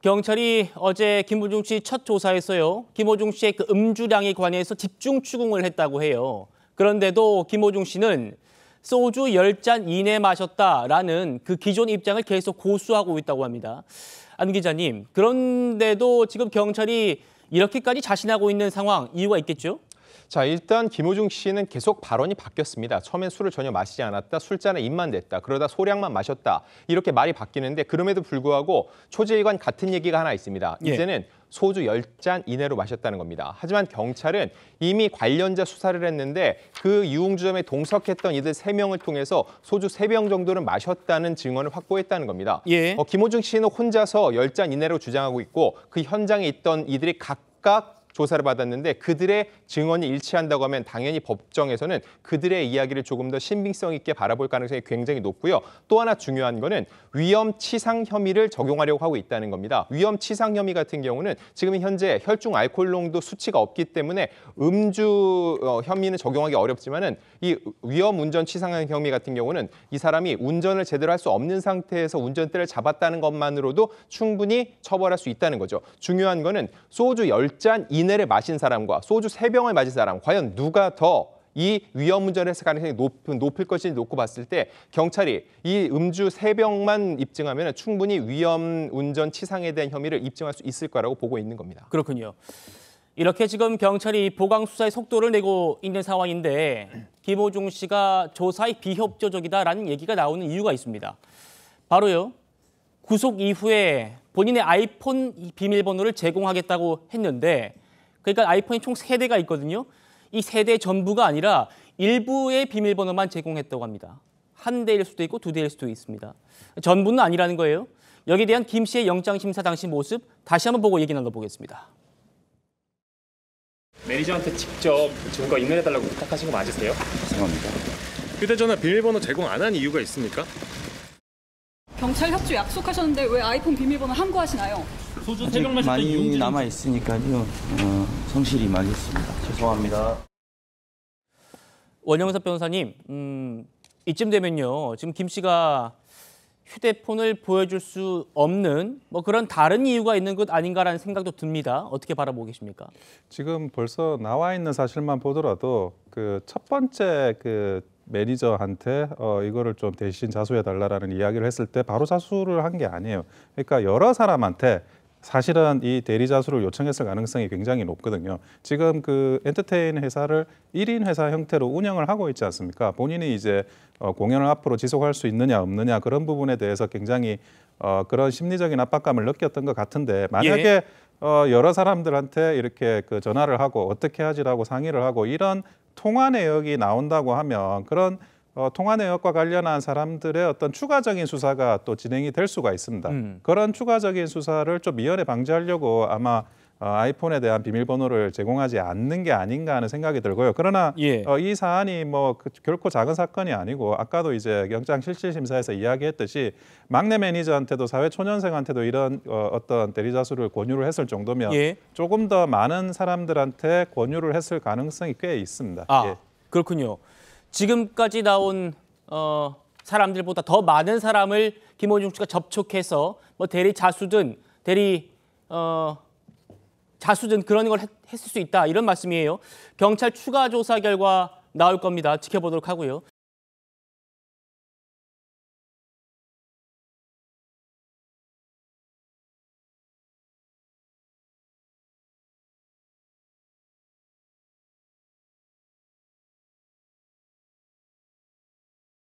경찰이 어제 김호중 씨 첫 조사에서요. 김호중 씨의 그 음주량에 관해서 집중 추궁을 했다고 해요. 그런데도 김호중 씨는 소주 10잔 이내 마셨다라는 그 기존 입장을 계속 고수하고 있다고 합니다. 안 기자님, 그런데도 지금 경찰이 이렇게까지 자신하고 있는 상황 이유가 있겠죠? 자, 일단 김호중 씨는 계속 발언이 바뀌었습니다. 처음엔 술을 전혀 마시지 않았다, 술잔에 입만 댔다, 그러다 소량만 마셨다. 이렇게 말이 바뀌는데 그럼에도 불구하고 초지휘관 같은 얘기가 하나 있습니다. 예. 이제는 소주 10잔 이내로 마셨다는 겁니다. 하지만 경찰은 이미 관련자 수사를 했는데 그 유흥주점에 동석했던 이들 3명을 통해서 소주 3병정도는 마셨다는 증언을 확보했다는 겁니다. 예. 어, 김호중 씨는 혼자서 10잔 이내로 주장하고 있고 그 현장에 있던 이들이 각각 조사를 받았는데 그들의 증언이 일치한다고 하면 당연히 법정에서는 그들의 이야기를 조금 더 신빙성 있게 바라볼 가능성이 굉장히 높고요. 또 하나 중요한 거는 위험 치상 혐의를 적용하려고 하고 있다는 겁니다. 위험 치상 혐의 같은 경우는 지금 현재 혈중 알코올 농도 수치가 없기 때문에 음주 어, 혐의는 적용하기 어렵지만은 이 위험 운전 치상 혐의 같은 경우는 이 사람이 운전을 제대로 할 수 없는 상태에서 운전대를 잡았다는 것만으로도 충분히 처벌할 수 있다는 거죠. 중요한 거는 소주 열잔 이내를 마신 사람과 소주 세병을 마신 사람 과연 누가 더 이 위험 운전을 했을 가능성이 높 높을 것인지 놓고 봤을 때 경찰이 이 음주 세병만 입증하면 충분히 위험 운전 치상에 대한 혐의를 입증할 수 있을 거라고 보고 있는 겁니다. 그렇군요. 이렇게 지금 경찰이 보강 수사의 속도를 내고 있는 상황인데 김호중 씨가 조사에 비협조적이다라는 얘기가 나오는 이유가 있습니다. 바로요. 구속 이후에 본인의 아이폰 비밀번호를 제공하겠다고 했는데 그러니까 아이폰이 총 세대가 있거든요. 이 세 대 전부가 아니라 일부의 비밀번호만 제공했다고 합니다. 한 대일 수도 있고 두 대일 수도 있습니다. 전부는 아니라는 거예요. 여기에 대한 김 씨의 영장심사 당시 모습 다시 한번 보고 얘기 나눠보겠습니다. 매니저한테 직접 저희가 인근해달라고 부탁하신 거 맞으세요? 죄송합니다. 휴대전화 비밀번호 제공 안 한 이유가 있습니까? 경찰 협조 약속하셨는데 왜 아이폰 비밀번호 함구하시나요? 소주 세병 마셨던 많이 남아 있으니까요. 어, 성실히 말겠습니다. 죄송합니다. 원영사 변호사님, 음, 이쯤 되면요. 지금 김 씨가 휴대폰을 보여줄 수 없는 뭐 그런 다른 이유가 있는 것 아닌가라는 생각도 듭니다. 어떻게 바라보고 계십니까? 지금 벌써 나와 있는 사실만 보더라도 그 첫 번째 그 매니저한테 어, 이거를 좀 대신 자수해 달라라는 이야기를 했을 때 바로 자수를 한 게 아니에요. 그러니까 여러 사람한테 사실은 이 대리 자수를 요청했을 가능성이 굉장히 높거든요. 지금 그 엔터테인 회사를 1인 회사 형태로 운영을 하고 있지 않습니까? 본인이 이제 어, 공연을 앞으로 지속할 수 있느냐 없느냐 그런 부분에 대해서 굉장히 어, 그런 심리적인 압박감을 느꼈던 것 같은데 만약에 예. 어, 여러 사람들한테 이렇게 그 전화를 하고 어떻게 하지라고 상의를 하고 이런 통화 내역이 나온다고 하면 그런 어, 통화 내역과 관련한 사람들의 어떤 추가적인 수사가 또 진행이 될 수가 있습니다. 음. 그런 추가적인 수사를 좀 미연에 방지하려고 아마 어, 아이폰에 대한 비밀번호를 제공하지 않는 게 아닌가 하는 생각이 들고요. 그러나 예. 어, 이 사안이 뭐 그, 결코 작은 사건이 아니고 아까도 이제 영장 실질 심사에서 이야기했듯이 막내 매니저한테도 사회 초년생한테도 이런 어, 어떤 대리자수를 권유를 했을 정도면 예. 조금 더 많은 사람들한테 권유를 했을 가능성이 꽤 있습니다. 아 예. 그렇군요. 지금까지 나온 어, 사람들보다 더 많은 사람을 김원중 씨가 접촉해서 뭐 대리 자수든 대리 어, 자수증 그런 걸 했, 했을 수 있다 이런 말씀이에요. 경찰 추가 조사 결과 나올 겁니다. 지켜보도록 하고요.